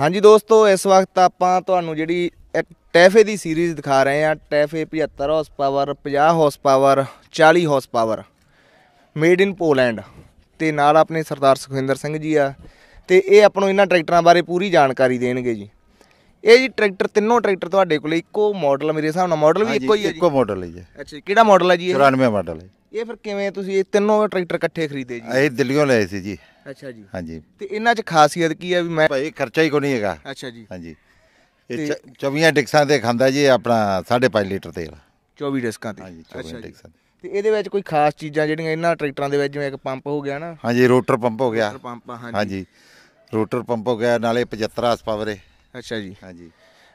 ਹਾਂਜੀ ਦੋਸਤੋ ਇਸ ਵਕਤ ਆਪਾਂ ਤੁਹਾਨੂੰ ਜਿਹੜੀ ਟੈਫੇ ਦੀ ਸੀਰੀਜ਼ ਦਿਖਾ ਰਹੇ ਹਾਂ TAFE 75 horsepower 50 horsepower 40 horsepower made in Poland ਤੇ ਨਾਲ ਆਪਣੇ ਸਰਦਾਰ ਸੁਖਿੰਦਰ ਸਿੰਘ ਜੀ ਆ ਤੇ ਇਹ ਆਪ ਨੂੰ ਇਹਨਾਂ ਟਰੈਕਟਰਾਂ ਬਾਰੇ ਪੂਰੀ ਜਾਣਕਾਰੀ ਦੇਣਗੇ ਜੀ ਇਹ ਜੀ ਟਰੈਕਟਰ ਤਿੰਨੋਂ ਟਰੈਕਟਰ ਤੁਹਾਡੇ ਕੋਲ ਇੱਕੋ ਮਾਡਲ ਮੇਰੇ ਹਿਸਾਬ ਨਾਲ ਮਾਡਲ ਵੀ ਇੱਕੋ ਹੀ ਹੈ ਜੀ ਇੱਕੋ ਮਾਡਲ ਹੈ ਜੀ ਅੱਛਾ ਕਿਹੜਾ ਮਾਡਲ ਹੈ ਜੀ ਇਹ 94 ਮਾਡਲ ਹੈ ਇਹ ਫਿਰ ਕਿਵੇਂ ਤੁਸੀਂ ਇਹ ਤਿੰਨੋਂ ਟਰੈਕਟਰ ਇਕੱਠੇ ਖਰੀਦੇ ਜੀ ਇਹ ਦਿੱਲੀੋਂ ਲਏ ਸੀ ਜੀ ਅੱਛਾ ਜੀ ਹਾਂਜੀ ਤੇ ਇਹਨਾਂ 'ਚ ਖਾਸੀਅਤ ਕੀ ਹੈ ਵੀ ਮੈਂ ਭਾਈ ਖਰਚਾ ਹੀ ਕੋ ਨਹੀਂ ਹੈਗਾ ਅੱਛਾ ਜੀ ਹਾਂਜੀ ਇਹ 24 ਡਿਕਸਾਂ ਤੇ ਖਾਂਦਾ ਜੀ ਆਪਣਾ 5.5 ਲੀਟਰ ਤੇਲ 24 ਡਿਸਕਾਂ ਤੇ ਹਾਂਜੀ ਡਿਕਸਾਂ ਤੇ ਇਹਦੇ ਵਿੱਚ ਕੋਈ ਖਾਸ ਚੀਜ਼ਾਂ ਜਿਹੜੀਆਂ ਇਹਨਾਂ ਟਰੈਕਟਰਾਂ ਦੇ ਵਿੱਚ ਜਿਵੇਂ ਇੱਕ ਪੰਪ ਹੋ ਗਿਆ ਨਾ ਹਾਂਜੀ ਰੋਟਰ ਪੰਪ ਹੋ ਗਿਆ ਰੋਟਰ ਪੰਪ ਹਾਂਜੀ ਰੋਟਰ ਪੰਪ ਹੋ ਗਿਆ ਨਾਲੇ 75 ਪਾਵਰ ਹੈ ਅੱਛਾ ਜੀ ਹਾਂਜੀ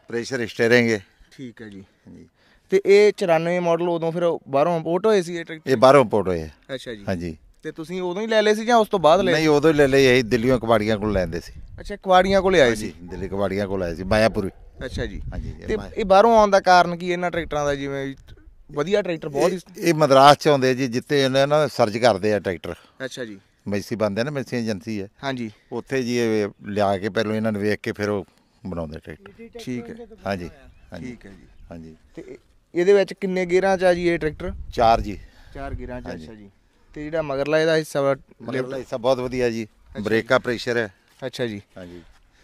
ਪ੍ਰੈਸ਼ਰ ਸਟੇਰਿੰਗ ਹੈ ਠੀਕ ਹੈ ਜੀ ਹਾਂਜੀ ਤੇ ਇਹ 94 ਮਾਡਲ ਉਦੋਂ ਫਿਰ ਬਾਹਰੋਂ ਇੰਪੋਰਟ ਹੋਏ ਸੀ ਇਹ ਟਰੈਕਟਰ ਇਹ ਬਾਹਰੋਂ ਇੰਪੋਰਟ ਹੋਏ ਅੱਛਾ ਜੀ ਹਾਂਜੀ ਤੇ ਤੁਸੀਂ ਉਦੋਂ ਹੀ ਲੈ ਲਏ ਸੀ ਜਾਂ ਉਸ ਤੋਂ ਬਾਅਦ ਲਏ ਨਹੀਂ ਉਦੋਂ ਹੀ ਲੈ ਲਏ ਇਹ ਦਿੱਲੀੋਂ ਕਵਾੜੀਆਂ ਕੋਲ ਲੈਂਦੇ ਸੀ ਅੱਛਾ ਕਵਾੜੀਆਂ ਕੋਲ ਆਏ ਸੀ ਦਿੱਲੀ ਕਵਾੜੀਆਂ ਕੋਲ ਆਏ ਸੀ ਬਾਇਆਪੁਰ ਅੱਛਾ ਜੀ ਹਾਂਜੀ ਤੇ ਇਹ ਬਾਹਰੋਂ ਆਉਣ ਦਾ ਕਾਰਨ ਕੀ ਇਹਨਾਂ ਟਰੈਕਟਰਾਂ ਦਾ ਜਿਵੇਂ ਵਧੀਆ ਟਰੈਕਟਰ ਬਹੁਤ ਇਹ ਮਦਰਾਸ ਚ ਆਉਂਦੇ ਜੀ ਜਿੱਤੇ ਇਹਨਾਂ ਨਾਲ ਸਰਚ ਕਰਦੇ ਆ ਟਰੈਕਟਰ ਅੱਛਾ ਜੀ ਮੈਸੀ ਬੰਦੇ ਨਾ ਮੈਸੀ ਏਜੰਸੀ ਹੈ ਹਾਂਜੀ ਉੱਥੇ ਜੀ ਇਹ ਲਿਆ ਕੇ ਪਹਿਲਾਂ ਇਹਨਾਂ ਨੂੰ ਵੇਖ ਕੇ ਫਿਰ ਉਹ ਬਣਾਉਂਦੇ ਟਰੈਕਟਰ ਠੀਕ ਹੈ ਹਾਂਜੀ ਠੀਕ ਹੈ ਜੀ ਹਾਂਜੀ ਤੇ ਇਹਦੇ ਵਿੱਚ ਕਿੰਨੇ ਗੇਰਾਂ ਚ ਆ ਜੀ ਇਹ ਟਰੈਕਟਰ ਚਾਰ ਜੀ ਚਾਰ ਗੇਰਾਂ ਚ ਅੱਛਾ ਜੀ ਤੇ ਜਿਹੜਾ ਮਗਰਲਾ ਇਹਦਾ ਹਿੱਸਾ ਮਗਰਲਾ ਹਿੱਸਾ ਬਹੁਤ ਵਧੀਆ ਜੀ ਆ ਪ੍ਰੈਸ਼ਰ ਹੈ ਅੱਛਾ ਜੀ ਹਾਂ ਜੀ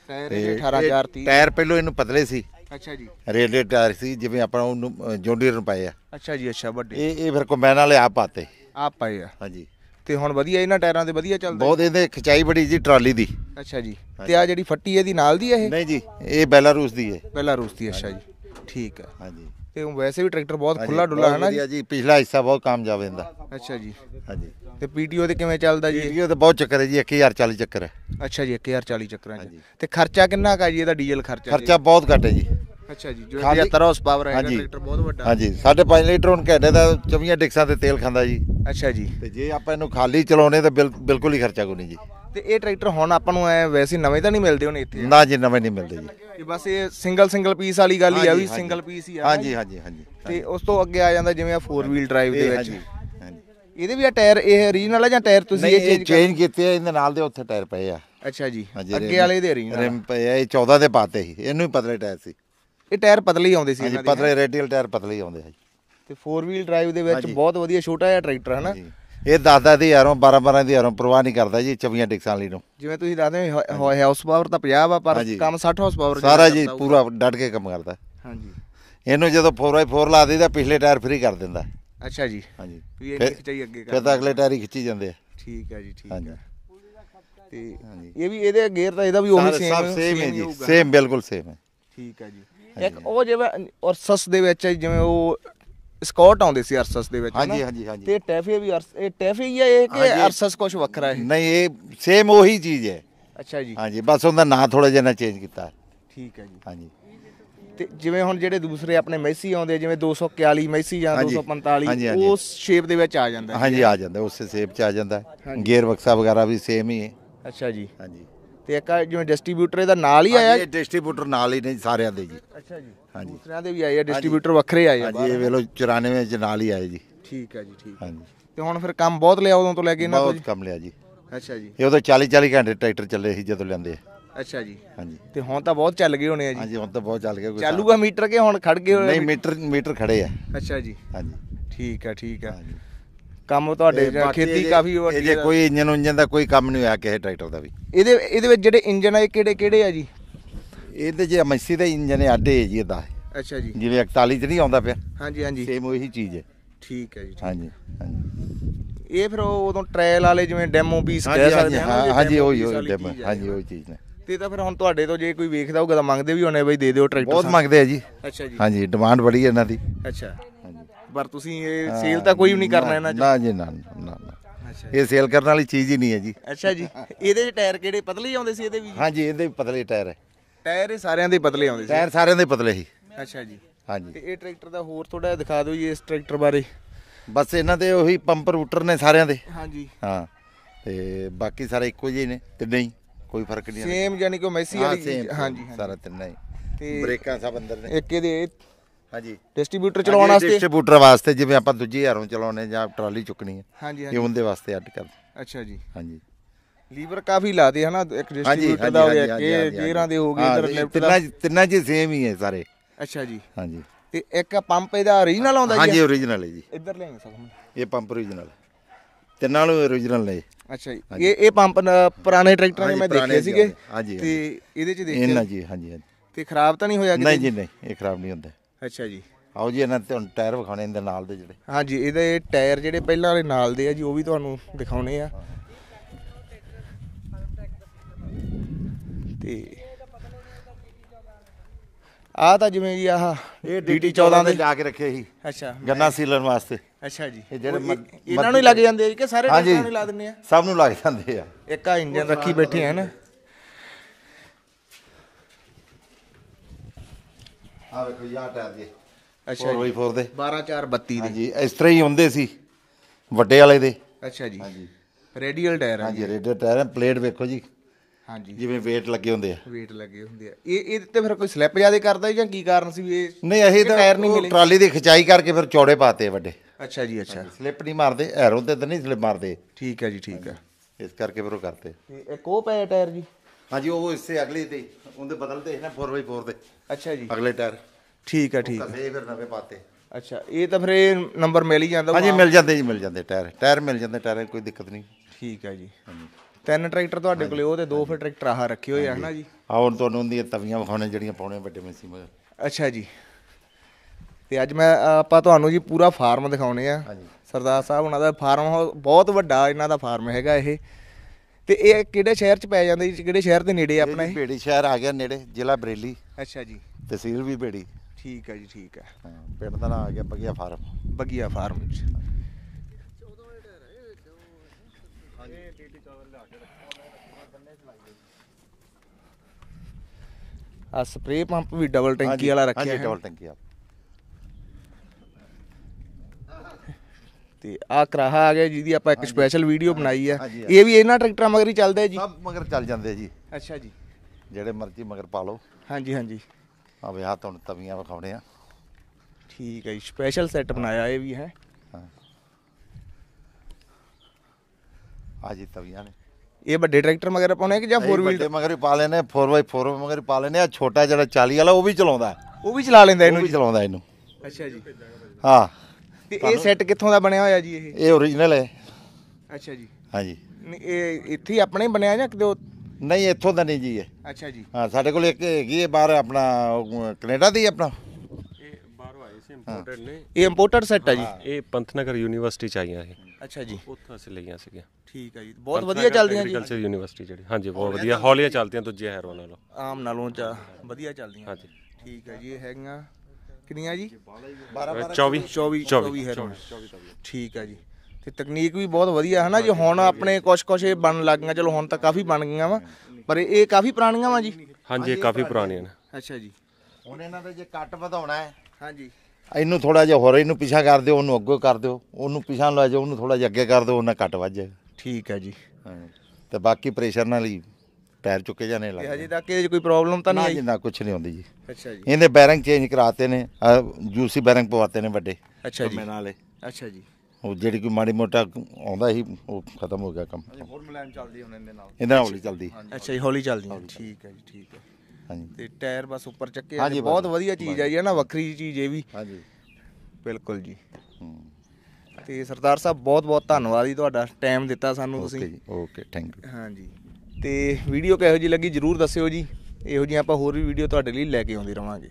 ਟਾਇਰ ਇਹ 30 ਟਾਇਰ ਪਹਿਲੋਂ ਇਹਨੂੰ ਪਤਲੇ ਸੀ ਅੱਛਾ ਜੀ ਰੇਲੇ ਟਾਇਰ ਸੀ ਜਿਵੇਂ ਆਪਾਂ ਉਹਨੂੰ ਜੋਂਡੀਰ ਨੂੰ ਪਾਏ ਆ ਅੱਛਾ ਜੀ ਅੱਛਾ ਵੱਡੇ ਇਹ ਇਹ ਫਿਰ ਕੰਬਾਈਨ ਵਾਲੇ ਆਪ ਪਾਤੇ ਆ ਪਾਏ ਆ ਹਾਂ ਜੀ ਤੇ ਹੁਣ ਵਧੀਆ ਇਹਨਾਂ ਟਾਇਰਾਂ ਦੇ ਵਧੀਆ ਚੱਲਦੇ ਬਹੁਤ ਇਹਦੇ ਖਿਚਾਈ ਬੜੀ ਜੀ ਟਰਾਲੀ ਦੀ ਅੱਛਾ ਜੀ ਤੇ ਆ ਜਿਹੜੀ ਫੱਟੀ ਇਹਦੀ ਨਾਲ ਦੀ ਹੈ ਇਹ ਨਹੀਂ ਜੀ ਇਹ ਬੈਲਾਰੂਸ ਦੀ ਹੈ ਬੈਲਾਰੂਸ ਦੀ ਅੱਛਾ ਜੀ ਠੀਕ ਹਾਂ ਜੀ ਤੇ ਵੈਸੇ ਵੀ ਟਰੈਕਟਰ ਬਹੁਤ ਖੁੱਲਾ ਡੁੱਲਾ ਹੈ ਨਾ ਜੀ ਜੀ ਪਿਛਲਾ ਹਿੱਸਾ ਬਹੁਤ ਕਾਮਯਾਬ ਇਹਦਾ ਅੱਛਾ ਜੀ ਹਾਂਜੀ ਤੇ ਪੀਟੀਓ ਤੇ ਕਿਵੇਂ ਚੱਲਦਾ ਜੀ ਪੀਟੀਓ ਤੇ ਬਹੁਤ ਚੱਕਰ ਹੈ ਜੀ 1040 ਚੱਕਰ ਹੈ ਅੱਛਾ ਜੀ 1040 ਚੱਕਰਾਂ ਚ ਤੇ ਖਰਚਾ ਕਿੰਨਾ ਕਾ ਜੀ ਇਹਦਾ ਡੀਜ਼ਲ ਖਰਚਾ ਖਰਚਾ ਬਹੁਤ ਘੱਟ ਹੈ ਜੀ ਅੱਛਾ ਜੀ ਜੋ 75 ਹਾਰਸ ਪਾਵਰ ਹੈ ਟਰੈਕਟਰ ਬਹੁਤ ਵੱਡਾ ਹਾਂਜੀ 5.5 ਲੀਟਰ ਹੁਣ ਘੰਟੇ ਦਾ ਚਵੀਆਂ ਡਿਕਸਾਂ ਤੇ ਤੇਲ ਖਾਂਦਾ ਜੀ ਅੱਛਾ ਜੀ ਤੇ ਜੇ ਆਪਾਂ ਇਹਨੂੰ ਖਾਲੀ ਚਲਾਉਨੇ ਤਾਂ ਬਿਲਕੁਲ ਹੀ ਖਰਚਾ ਕੋਈ ਨਹੀਂ ਜੀ ਤੇ ਇਹ ਟਰੈਕਟਰ ਹੁਣ ਆਪਾਂ ਨੂੰ ਐ ਵੈਸੇ ਨਵੇਂ ਤਾਂ ਨਹੀਂ ਮਿਲਦੇ ਹੁਣ ਇੱਥੇ ਨਾ ਜੀ ਨਵੇਂ ਨਹੀਂ ਮਿਲਦੇ ਜੀ ਇਹ ਬਸ ਇਹ ਸਿੰਗਲ ਸਿੰਗਲ ਪੀਸ ਵਾਲੀ ਗੱਲ ਹੀ ਆ ਵੀ ਸਿੰਗਲ ਪੀਸ ਹੀ ਆ ਹਾਂਜੀ ਹਾਂਜੀ ਹਾਂਜੀ ਤੇ ਉਸ ਤੋਂ ਅੱਗੇ ਆ ਜਾਂਦਾ ਜਿਵੇਂ ਆ 4 ਵੀਲ ਡਰਾਈਵ ਦੇ ਵਿੱਚ ਇਹਦੇ ਵੀ ਆ ਟਾਇਰ ਇਹ origignal ਆ ਜਾਂ ਟਾਇਰ ਤੁਸੀਂ ਇਹ ਚੇਂਜ ਕੀਤੇ ਆ ਇਹਦੇ ਨਾਲ ਦੇ ਉੱਥੇ ਟਾਇਰ ਪਏ ਆ ਅੱਛਾ ਜੀ ਅੱਗੇ ਵਾਲੇ ਦੇ origignal ਰਿਮ ਪਏ ਆ ਇਹ 14 ਦੇ ਪਾਤੇ ਸੀ ਇਹਨੂੰ ਹੀ ਪਤਲੇ ਟਾਇਰ ਸੀ ਇਹ ਟਾਇਰ ਪਤਲੇ ਹੀ ਆਉਂਦੇ ਸੀ ਇਹਨਾਂ ਦੇ ਪਤਲੇ ਰੇਡੀਅਲ ਟਾਇਰ ਪਤਲੇ ਹੀ ਆਉਂਦੇ ਆ ਤੇ 4 ਵੀਲ ਡਰਾਈਵ ਦੇ ਵਿੱਚ ਬਹੁਤ ਵਧੀਆ ਛੋਟਾ ਜਿਹਾ ਟਰੈਕਟਰ ਹੈ ਨਾ ਇਹ ਦੱਸਦਾ ਦੀ ਯਾਰੋਂ 12 12 ਦੀ ਯਾਰੋਂ ਪਰਵਾਹ ਨਹੀਂ ਕਰਦਾ ਜੀ ਚਵੀਆਂ ਟਿਕਸਾਂ ਲਈ ਨੂੰ ਜਿਵੇਂ ਤੁਸੀਂ ਦੱਸਦੇ ਹੋ ਹਾਊਸ ਪਾਵਰ ਤਾਂ 50 ਆ ਪਰ ਕੰਮ 60 ਹਾਊਸ ਪਾਵਰ ਸਾਰਾ ਜੀ ਪੂਰਾ ਡਟ ਕੇ ਕੰਮ ਕਰਦਾ ਹਾਂਜੀ ਇਹਨੂੰ ਜਦੋਂ 4x4 ਲਾ ਦੇਈਦਾ ਪਿਛਲੇ ਟਾਇਰ ਫ੍ਰੀ ਕਰ ਦਿੰਦਾ ਅੱਛਾ ਜੀ ਹਾਂਜੀ ਵੀ ਇਹ ਫਿਰ- ਅੱਗੇ ਅੱਗੇ ਫਿਰ ਤਾਂ ਅਗਲੇ ਟਾਇਰ ਹੀ ਖਿੱਚੀ ਜਾਂਦੇ ਆ ਠੀਕ ਹੈ ਜੀ ਠੀਕ ਹੈ ਤੇ ਇਹ ਵੀ ਇਹਦੇ ਗੇਅਰ ਤਾਂ ਇਹਦਾ ਵੀ ਉਹੀ ਸੇਮ ਸੇਮ ਸਭ ਸੇਮ ਹੈ ਜੀ ਸੇਮ ਬਿਲਕੁਲ ਸੇਮ ਹੈ ਠੀਕ ਹੈ ਜੀ ਇੱਕ ਉਹ ਜਿਵੇਂ ਔਰ ਸਸ ਦੇ ਵਿੱਚ ਜਿਵੇਂ ਉਹ ਸਕਾਟ ਆਉਂਦੇ ਸੀ ਅਰਸਸ ਦੇ ਵਿੱਚ ਹਾਂਜੀ ਹਾਂਜੀ ਹਾਂਜੀ ਤੇ ਟੈਫੇ ਵੀ ਅਰਸ ਇਹ ਟੈਫੇ ਹੀ ਹੈ ਇਹ ਕਿ ਅਰਸਸ ਕੁਝ ਵੱਖਰਾ ਹੈ ਨਹੀਂ ਇਹ ਸੇਮ ਉਹੀ ਚੀਜ਼ ਹੈ ਅੱਛਾ ਜੀ ਹਾਂਜੀ ਬਸ ਉਹਦਾ ਨਾਂ ਥੋੜਾ ਜਿਹਾ ਨਾ ਚੇਂਜ ਕੀਤਾ ਠੀਕ ਹੈ ਜੀ ਹਾਂਜੀ ਤੇ ਜਿਵੇਂ ਹੁਣ ਜਿਹੜੇ ਦੂਸਰੇ ਆਪਣੇ ਮੈਸੀ ਆਉਂਦੇ ਜਿਵੇਂ 241 ਮੈਸੀ ਜਾਂ 245 ਉਸ ਸ਼ੇਪ ਦੇ ਵਿੱਚ ਆ ਜਾਂਦਾ ਹਾਂਜੀ ਆ ਜਾਂਦਾ ਉਸੇ ਸ਼ੇਪ 'ਚ ਆ ਜਾਂਦਾ ਗੇਅਰ ਬਕਸਾ ਵਗੈਰਾ ਵੀ ਸੇਮ ਹੀ ਹੈ ਅੱਛਾ ਜੀ ਹਾਂਜੀ ਤੇ ਇੱਕ ਜਿਵੇਂ ਡਿਸਟ੍ਰੀਬਿਊਟਰ ਇਹਦਾ ਨਾਲ ਹੀ ਆਇਆ ਹੈ ਇਹ ਡਿਸਟ੍ਰੀਬਿਊਟਰ ਨਾਲ ਹੀ ਨੇ ਸਾਰਿਆਂ ਦੇ ਜੀ ਅੱਛਾ ਜੀ ਹਾਂਜੀ। ਦੂਸਰਿਆਂ ਦੇ ਵੀ ਆਏ ਆ ਡਿਸਟ੍ਰੀਬਿਊਟਰ ਵੱਖਰੇ ਆਏ ਆ ਜੀ ਇਹ ਵੇਲੋ 94 ਦੇ ਨਾਲ ਹੀ ਆਏ ਜੀ ਠੀਕ ਆ ਜੀ ਠੀਕ ਹਾਂਜੀ ਤੇ ਹੁਣ ਫਿਰ ਕੰਮ ਬਹੁਤ ਲਿਆ ਉਦੋਂ ਤੋਂ ਲੈ ਕੇ ਇਹਨਾਂ ਤੋਂ ਬਹੁਤ ਕੰਮ ਲਿਆ ਜੀ ਅੱਛਾ ਜੀ ਇਹ ਉਦੋਂ 40 40 ਘੰਟੇ ਟਰੈਕਟਰ ਚੱਲੇ ਸੀ ਜਦੋਂ ਲੈਂਦੇ ਅੱਛਾ ਜੀ ਹਾਂਜੀ ਤੇ ਹੁਣ ਤਾਂ ਬਹੁਤ ਚੱਲ ਗਏ ਹੋਣੇ ਆ ਜੀ ਹਾਂਜੀ ਹੁਣ ਤਾਂ ਬਹੁਤ ਚੱਲ ਗਏ ਕੋਈ ਚਾਲੂਗਾ ਮੀਟਰ ਕੇ ਹੁਣ ਖੜ ਗਏ ਹੋਏ ਨਹੀਂ ਮੀਟਰ ਮੀਟਰ ਖੜੇ ਆ ਅੱਛਾ ਜੀ ਹਾਂਜੀ ਠੀਕ ਆ ਠੀਕ ਆ ਹਾਂਜੀ। ਕੰਮ ਤੁਹਾਡੇ ਖੇਤੀ ਕਾਫੀ ਵੱਡੀ ਹੈ ਜੇ ਕੋਈ ਇੰਜਨ ਉਂਜਨ ਦਾ ਕੋਈ ਕੰਮ ਨਹੀਂ ਹੋਇਆ ਕਿਸੇ ਟਰੈਕਟਰ ਦਾ ਵੀ ਇਹਦੇ ਇਹਦੇ ਵਿੱਚ ਜਿਹੜੇ ਇੰਜਨ ਆ ਇਹ ਕਿਹੜੇ ਕਿਹੜੇ ਆ ਜੀ ਇਹਦੇ ਜੇ ਮੈਸੀ ਦਾ ਇੰਜਨ ਹੈ ਅੱਡੇ ਜੀ ਇਹਦਾ ਅੱਛਾ ਜੀ ਜਿਵੇਂ 41 ਚ ਨਹੀਂ ਆਉਂਦਾ ਪਿਆ ਹਾਂਜੀ ਹਾਂਜੀ ਸੇਮ ਉਹੀ ਚੀਜ਼ ਹੈ ਠੀਕ ਹੈ ਜੀ ਹਾਂਜੀ ਹਾਂਜੀ ਇਹ ਫਿਰ ਉਹ ਉਦੋਂ ਟ੍ਰੈਲ ਵਾਲੇ ਜਿਵੇਂ ਡੈਮੋ ਪੀਸ ਕਹਿ ਸਕਦੇ ਹਾਂ ਹਾਂਜੀ ਉਹੀ piece ਉਹੀ ਹਾਂਜੀ ਉਹੀ ਚੀਜ਼ ਨੇ ਤੇ ਤਾਂ ਫਿਰ ਹੁਣ ਤੁਹਾਡੇ ਤੋਂ ਜੇ ਕੋਈ ਵੇਖਦਾ ਹੋਊਗਾ ਤਾਂ ਮੰਗਦੇ ਵੀ ਹੋਣੇ ਬਈ ਦੇ ਦਿਓ ਟਰੈਕਟਰ ਬਹੁਤ ਮੰਗਦੇ ਆ ਜੀ ਅੱਛਾ ਜੀ ਹਾਂਜੀ ਡਿਮਾਂਡ ਬੜੀ ਹੈ ਇਹਨਾਂ ਦੀ ਅੱਛਾ ਪਰ ਤੁਸੀਂ ਇਹ ਸੇਲ ਤਾਂ ਕੋਈ ਵੀ ਨਹੀਂ ਕਰਨਾ ਇਹਨਾਂ ਚ ਨਾ ਜੀ ਨਾ ਨਾ ਨਾ ਅੱਛਾ ਇਹ ਸੇਲ ਕਰਨ ਵਾਲੀ ਚੀਜ਼ ਹੀ ਨਹੀਂ ਹੈ ਜੀ ਅੱਛਾ ਜੀ ਇਹਦੇ ਟਾਇਰ ਕਿਹੜੇ ਪਤਲੇ ਆਉਂਦੇ ਸੀ ਇਹਦੇ ਵੀ ਹਾਂਜੀ ਇਹਦੇ ਵੀ ਪਤਲੇ ਟਾਇਰ ਹੈ ਟਾਇਰ ਇਹ ਸਾਰਿਆਂ ਦੇ ਪਤਲੇ ਆਉਂਦੇ ਸੀ ਟਾਇਰ ਸਾਰਿਆਂ ਦੇ ਪਤਲੇ ਸੀ ਅੱਛਾ ਜੀ ਤੇ ਹਾਂਜੀ ਇਹ ਟਰੈਕਟਰ ਦਾ ਹੋਰ ਥੋੜਾ ਦਿਖਾ ਦਿਓ ਜੀ ਇਸ ਟਰੈਕਟਰ ਬਾਰੇ ਬਸ ਇਹਨਾਂ ਦੇ ਉਹੀ ਪੰਪ ਰੂਟਰ ਨੇ ਸਾਰਿਆਂ ਦੇ ਹਾਂਜੀ ਹਾਂ ਤੇ ਬਾਕੀ ਸਾਰੇ ਇੱਕੋ ਜਿਹੇ ਨੇ ਤਿੰਨੇ ਹੀ ਕੋਈ ਫਰਕ ਨਹੀਂ ਸੇਮ ਯਾਨੀ ਕਿ ਮੈਸੀ ਵਾਲੀ ਹਾਂ, ਹਾਂਜੀ ਹਾਂਜੀ ਸਾਰਾ ਤਿੰਨਾ ਹੀ ਤੇ ਬ੍ਰੇਕਾਂ ਸਭ ਅੰਦਰ ਨੇ ਇੱਕ ਇਹਦੇ ਹਾਂਜੀ ਡਿਸਟ੍ਰੀਬਿਊਟਰ ਚਲਾਉਣ ਵਾਸਤੇ ਡਿਸਟ੍ਰੀਬਿਊਟਰ ਵਾਸਤੇ ਜਿਵੇਂ ਆਪਾਂ ਦੂਜੀ ਹਾਰੋਂ ਚਲਾਉਣੇ ਜਾਂ ਟਰਾਲੀ ਚੁੱਕਣੀ ਹੈ ਹਾਂਜੀ ਇਹ ਉਹਦੇ ਵਾਸਤੇ ਐਡ ਕਰ ਅੱਛਾ ਜੀ ਹਾਂਜੀ ਲੀਵਰ ਕਾਫੀ ਲਾਦੇ ਹਨਾ ਇੱਕ ਡਿਸਟ੍ਰੀਬਿਊਟਰ ਦਾ ਹੋ ਗਿਆ ਇਹ ਗੇਰਾਂ ਦੇ ਹੋ ਗਏ ਇਧਰ ਲਿਫਟ ਤਿੰਨਾਂ ਤਿੰਨਾਂ ਜੀ ਸੇਮ ਹੀ ਹੈ ਸਾਰੇ ਅੱਛਾ ਜੀ ਹਾਂਜੀ ਤੇ ਇੱਕ ਪੰਪ ਇਹਦਾ origignal ਆਉਂਦਾ ਜੀ ਹਾਂਜੀ origignal ਹੈ ਜੀ ਇੱਧਰ ਲਿਆਂਗੇ ਸਭ ਇਹ ਪੰਪ origignal ਤਿੰਨਾਂ ਨੂੰ origignal ਨੇ ਅੱਛਾ ਜੀ ਇਹ ਇਹ ਪੰਪ ਪੁਰਾਣੇ ਟਰੈਕਟਰਾਂ ਦੇ ਮੈਂ ਦੇਖੇ ਸੀਗੇ ਤੇ ਇਹਦੇ ਚ ਦੇਖੇ ਇਹਨਾਂ ਜੀ ਹਾਂਜੀ ਹਾਂਜੀ ਤੇ ਖਰਾਬ ਤਾਂ ਨਹੀਂ ਹੋਇਆ ਕਿ ਨਹੀਂ ਜੀ ਨਹੀਂ ਇਹ ਖਰਾਬ ਨਹੀਂ ਹੁੰਦਾ ਅੱਛਾ ਜੀ ਆਓ ਜੀ ਇਹਨਾਂ ਤੇ ਹੁਣ ਟਾਇਰ ਵਿਖਾਉਣੇ ਇਹਦੇ ਨਾਲ ਦੇ ਜਿਹੜੇ ਹਾਂਜੀ ਇਹਦੇ ਟਾਇਰ ਜਿਹੜੇ ਪਹਿਲਾਂ ਵਾਲੇ ਨਾਲ ਦੇ ਆ ਜੀ ਉਹ ਵੀ ਤੁਹਾਨੂੰ ਦਿਖਾਉਣੇ ਆ ਤੇ ਆ ਤਾਂ ਜਿਵੇਂ ਜੀ ਆਹ ਇਹ ਡੀਟੀ 14 ਦੇ ਲਾ ਕੇ ਰੱਖੇ ਸੀ ਅੱਛਾ ਗੰਨਾ ਸੀਲਣ ਵਾਸਤੇ ਅੱਛਾ ਜੀ ਇਹ ਜਿਹੜੇ ਇਹਨਾਂ ਨੂੰ ਹੀ ਲੱਗ ਜਾਂਦੇ ਆ ਕਿ ਸਾਰੇ ਟਾਇਰਾਂ ਨੂੰ ਲਾ ਦਿੰਨੇ ਆ ਸਭ ਨੂੰ ਲੱਗ ਜਾਂਦੇ ਆ ਇੱਕ ਆ ਇੰਜਨ ਰੱਖੀ ਬੈਠੇ ਆ ਨਾ ਆ ਵੇਖੋ ਯਾ ਟੈਪ ਦੇ ਅੱਛਾ ਜੀ 4x4 ਦੇ 12432 ਦੇ ਹਾਂਜੀ ਇਸ ਤਰ੍ਹਾਂ ਹੀ ਹੁੰਦੇ ਸੀ ਵੱਡੇ ਵਾਲੇ ਦੇ ਅੱਛਾ ਜੀ ਹਾਂਜੀ ਰੇਡੀਅਲ ਟਾਇਰ ਹਾਂਜੀ ਰੇਡੀਅਲ ਟਾਇਰ ਪਲੇਟ ਵੇਖੋ ਜੀ ਹਾਂਜੀ ਜਿਵੇਂ weight ਲੱਗੇ ਹੁੰਦੇ ਆ weight ਲੱਗੇ ਹੁੰਦੇ ਆ ਇਹ ਇਹਦੇ ਤੇ ਫਿਰ ਕੋਈ ਸਲਿੱਪ ਜਿਆਦਾ ਕਰਦਾ ਜਾਂ ਕੀ ਕਾਰਨ ਸੀ ਵੀ ਇਹ ਨਹੀਂ ਅਸੀਂ ਤਾਂ ਟਾਇਰ ਨਹੀਂ ਮਿਲੇ ਟਰਾਲੀ ਦੀ ਖਿਚਾਈ ਕਰਕੇ ਫਿਰ ਚੌੜੇ ਪਾਤੇ ਵੱਡੇ ਅੱਛਾ ਜੀ ਅੱਛਾ ਸਲਿੱਪ ਨਹੀਂ ਮਾਰਦੇ ਐਰੋ ਤੇ ਤਾਂ ਨਹੀਂ ਸਲਿੱਪ ਮਾਰਦੇ ਠੀਕ ਹੈ ਜੀ ਠੀਕ ਹੈ ਇਸ ਕਰਕੇ ਫਿਰ ਉਹ ਕਰਦੇ ਤੇ ਇੱਕ ਉਹ ਪਏ ਟਾਇਰ ਜੀ ਹਾਂਜੀ ਉਹ ਇਸੇ ਅਗਲੇ ਤੇ ਉਹਦੇ ਬਦਲਦੇ ਨਾ 4x4 ਦੇ ਅੱਛਾ ਜੀ ਅਗਲੇ ਟਾਇਰ ਠੀਕ ਹੈ ਠੀਕ ਆ। ਕਸੇ ਫਿਰ ਨਵੇਂ ਪਾਤੇ ਅੱਛਾ ਇਹ ਤਾਂ ਫਿਰ ਇਹ ਨੰਬਰ ਮਿਲ ਹੀ ਜਾਂਦਾ ਹਾਂਜੀ ਮਿਲ ਜਾਂਦੇ ਜੀ ਮਿਲ ਜਾਂਦੇ ਟਾਇਰ ਟਾਇਰ ਮਿਲ ਜਾਂਦੇ ਟਾਇਰ ਕੋਈ ਦਿੱਕਤ ਨਹੀਂ ਠੀਕ ਹੈ ਜੀ ਤਿੰਨ ਟਰੈਕਟਰ ਤੁਹਾਡੇ ਕੋਲੇ ਉਹ ਤੇ ਦੋ ਫਿਰ ਟਰੈਕਟਰ ਆਹ ਰੱਖੇ ਹੋਏ ਹਨਾ ਜੀ ਆਹ ਹੁਣ ਤੁਹਾਨੂੰ ਉਹਦੀਆਂ ਤਵੀਆਂ ਵਿਖਾਉਣੇ ਜਿਹੜੀਆਂ ਪਾਉਣੇ ਵੱਡੇ ਮੈਸੀ ਮਗਰ ਅੱਛਾ ਜੀ ਤੇ ਅੱਜ ਮੈਂ ਆਪਾਂ ਤੁਹਾਨੂੰ ਜੀ ਪੂਰਾ ਫਾਰਮ ਦਿਖਾਉਣੇ ਆ ਹਾਂਜੀ। ਸਰਦਾਰ ਸਾਹਿਬ ਉਹਨਾਂ ਦਾ ਫਾਰਮ ਬਹੁਤ ਵੱਡਾ ਇਹਨਾਂ ਦਾ ਫਾਰਮ ਹੈਗਾ ਇਹ ਤੇ ਇਹ ਕਿਹੜੇ ਸ਼ਹਿਰ ਚ ਪੈ ਜਾਂਦਾ ਜੀ ਕਿਹੜੇ ਸ਼ਹਿਰ ਦੇ ਨੇੜੇ ਆਪਣਾ ਇਹ ਭੇੜੀ ਸ਼ਹਿਰ ਆ ਗਿਆ ਨੇੜੇ ਜ਼ਿਲ੍ਹਾ ਬਰੇਲੀ ਅੱਛਾ ਜੀ ਤਹਿਸੀਲ ਵੀ ਭੇੜੀ ਠੀਕ ਹੈ ਜੀ ਠੀਕ ਹੈ ਪਿੰਡ ਦਾ ਨਾਮ ਆ ਗਿਆ ਬਗਿਆ ਫਾਰਮ ਬਗੀਆ ਫਾਰਮ ਚ ਆ ਸਪਰੇ ਪੰਪ ਵੀ ਡਬਲ ਟੈਂਕੀ ਵਾਲਾ ਰੱਖਿਆ ਹਾਂਜੀ ਹੈ ਡਬਲ ਟੈਂਕੀ ਆ ਤੇ ਆ ਕਰਾਹਾ ਆ ਗਿਆ ਜਿਹਦੀ ਆਪਾਂ ਇੱਕ ਸਪੈਸ਼ਲ ਵੀਡੀਓ ਬਣਾਈ ਆ ਇਹ ਵੀ ਇਹਨਾਂ ਟਰੈਕਟਰਾਂ ਮਗਰ ਹੀ ਚੱਲਦੇ ਜੀ ਸਭ ਮਗਰ ਚੱਲ ਜਾਂਦੇ ਜੀ ਅੱਛਾ ਜੀ ਜਿਹੜੇ ਮਰਜ਼ੀ ਮਗਰ ਪਾ ਲਓ ਹਾਂਜੀ ਹਾਂਜੀ ਆ ਵੀ ਹੱਥ ਹੁਣ ਤਵੀਆਂ ਵਿਖਾਉਣੇ ਆ ਠੀਕ ਹੈ ਸਪੈਸ਼ਲ ਸੈੱਟ ਬਣਾਇਆ ਇਹ ਵੀ ਹੈ ਆ ਜੀ ਤਵੀਆਂ ਨੇ ਇਹ ਵੱਡੇ ਟਰੈਕਟਰ ਮਗਰ ਪਾਉਣੇ ਕਿ ਜਾਂ ਫੋਰ ਵੀਲ ਵੱਡੇ ਮਗਰ ਪਾ ਲੈਨੇ 4x4 ਮਗਰ ਪਾ ਲੈਨੇ ਆ ਛੋਟਾ ਜਿਹੜਾ 40 ਵਾਲਾ ਉਹ ਵੀ ਚਲਾਉਂਦਾ ਉਹ ਵੀ ਚਲਾ ਲੈਂਦਾ ਇਹਨੂੰ ਵੀ ਚਲਾਉਂਦਾ ਇਹਨੂੰ ਅੱਛਾ ਜੀ ਹਾਂ ਤੇ ਇਹ ਸੈੱਟ ਕਿੱਥੋਂ ਦਾ ਬਣਿਆ ਹੋਇਆ ਜੀ ਇਹ ਇਹ origignal ਹੈ ਅੱਛਾ ਜੀ ਹਾਂਜੀ ਜੀ ਇਹ ਇੱਥੇ ਹੀ ਆਪਣੇ ਬਣਿਆ ਜਾਂ ਕਿਤੇ ਨਹੀਂ ਇੱਥੋਂ ਦਾ ਨਹੀਂ ਜੀ ਇਹ ਅੱਛਾ ਜੀ ਹਾਂ ਸਾਡੇ ਕੋਲ ਇੱਕ ਹੈਗੀ ਹੈ ਬਾਹਰ ਆਪਣਾ ਕੈਨੇਡਾ ਦੀ ਆਪਣਾ ਇਹ ਬਾਹਰੋਂ ਆਏ ਸੀ ਇੰਪੋਰਟਡ ਇਹ ਇੰਪੋਰਟਡ ਸੈੱਟ ਹੈ ਜੀ ਇਹ ਪੰਥਨਗਰ ਯੂਨੀਵਰਸਿਟੀ ਚ ਆਈਆਂ ਇਹ ਅੱਛਾ ਜੀ ਉੱਥੋਂ ਅਸੀਂ ਲਈਆਂ ਸੀਗੀਆਂ ਠੀਕ ਹੈ ਜੀ ਬਹੁਤ ਵਧੀਆ ਚੱਲਦੀਆਂ ਜੀ ਕਲਚਰ ਯੂਨੀਵਰਸਿਟੀ ਜਿਹੜੀ ਹਾਂਜੀ ਬਹੁਤ ਵਧੀਆ ਹੌਲੀਆਂ ਚੱਲਦੀਆਂ ਦੂਜੇ ਹੈਰੋ ਨਾਲੋਂ ਆਮ ਨਾਲੋਂ ਚਾ ਵਧੀਆ ਚੱਲਦੀਆਂ ਹਾਂਜੀ ਠੀਕ ਹੈ ਜੀ ਇਹ ਹੈਗੀਆਂ ਕਿੰਨੀਆਂ ਜੀ 24 24 24 ਠੀਕ ਹੈ ਜੀ ਤੇ ਤਕਨੀਕ ਵੀ ਬਹੁਤ ਵਧੀਆ ਹੈ ਨਾ ਜੀ ਹੁਣ ਆਪਣੇ ਕੁਛ ਕੁਛ ਇਹ ਬਣਨ ਲੱਗ ਗਈਆਂ ਚਲੋ ਹੁਣ ਤਾਂ ਕਾਫੀ ਬਣ ਗਈਆਂ ਵਾ ਪਰ ਇਹ ਕਾਫੀ ਪੁਰਾਣੀਆਂ ਵਾ ਜੀ ਹਾਂਜੀ ਇਹ ਕਾਫੀ ਪੁਰਾਣੀਆਂ ਨੇ ਅੱਛਾ ਜੀ ਹੁਣ ਇਹਨਾਂ ਦਾ ਜੇ ਕੱਟ ਵਧਾਉਣਾ ਹੈ ਹਾਂਜੀ ਇਹਨੂੰ ਥੋੜਾ ਜਿਹਾ ਹੋਰ ਇਹਨੂੰ ਪਿਛਾ ਕਰ ਦਿਓ ਉਹਨੂੰ ਅੱਗੇ ਕਰ ਦਿਓ ਉਹਨੂੰ ਪਿਛਾ ਲੈ ਜਾਓ ਉਹਨੂੰ ਥੋੜਾ ਜਿਹਾ ਅੱਗੇ ਕਰ ਦਿਓ ਉਹਨਾਂ ਕੱਟ ਵੱਜ ਠੀਕ ਹੈ ਜੀ ਤੇ ਬਾਕੀ ਪ੍ਰੈਸ਼ਰ ਨਾਲ ਹੀ ਪੈਰ ਚੁੱਕੇ ਜਾਣੇ ਲੱਗ ਤੇ ਜੀ ਤੱਕ ਇਹ ਕੋਈ ਪ੍ਰੋਬਲਮ ਤਾਂ ਨਹੀਂ ਆਈ ਜਿੰਦਾ ਕੁਝ ਨਹੀਂ ਹੁੰਦੀ ਜੀ ਅੱਛਾ ਜੀ ਇਹਦੇ ਬੈਰਿੰਗ ਚੇਂਜ ਕਰਾਤੇ ਨੇ ਜੂਸੀ ਬੈਰਿੰਗ ਪਵਾਤੇ ਨੇ ਵੱਡੇ ਅੱਛਾ ਜੀ ਮੈਂ ਨਾਲੇ ਅੱਛਾ ਜੀ ਉਹ ਜਿਹੜੀ ਕੋਈ ਮਾੜੀ ਮੋਟਾ ਆਉਂਦਾ ਸੀ ਉਹ ਖਤਮ ਹੋ ਗਿਆ ਕੰਮ ਹੋਰ ਮੁਲਾਇਮ ਚੱਲਦੀ ਹੁਣ ਇਹਦੇ ਨਾਲ ਇਹਦੇ ਨਾਲ ਹੌਲੀ ਚੱਲਦੀ ਅੱਛਾ ਜੀ ਹੌਲੀ ਚੱਲਦੀ ਹੈ ਠੀਕ ਹੈ ਜੀ ਠੀਕ ਹੈ ਹਾਂਜੀ ਤੇ ਟਾਇਰ ਬਸ ਉੱਪਰ ਚੱਕੇ ਆ ਹਾਂਜੀ, ਬਹੁਤ ਵਧੀਆ ਚੀਜ਼ ਜੀ ਹੈ ਨਾ ਵੱਖਰੀ ਚੀਜ਼ ਇਹ ਵੀ ਹਾਂਜੀ ਬਿਲਕੁਲ ਜੀ ਹੂੰ ਤੇ ਸਰਦਾਰ ਸਾਹਿਬ ਬਹੁਤ ਬਹੁਤ ਧੰਨਵਾਦ ਜੀ ਤੁਹਾਡਾ ਟਾਈਮ ਦਿੱਤਾ ਸਾਨੂੰ ਓਕੇ ਤੁਸੀਂ ਜੀ ਓਕੇ ਥੈਂਕ ਯੂ ਹਾਂਜੀ ਤੇ ਵੀਡੀਓ ਕਿਹੋ ਜੀ ਲੱਗੀ ਜਰੂਰ ਦੱਸਿਓ ਜੀ ਇਹੋ ਜੀ ਆਪਾਂ ਹੋਰ ਵੀ ਵੀਡੀਓ ਤੁਹਾਡੇ ਲਈ ਲੈ ਕੇ ਆਉਂਦੇ ਰਵਾਂਗੇ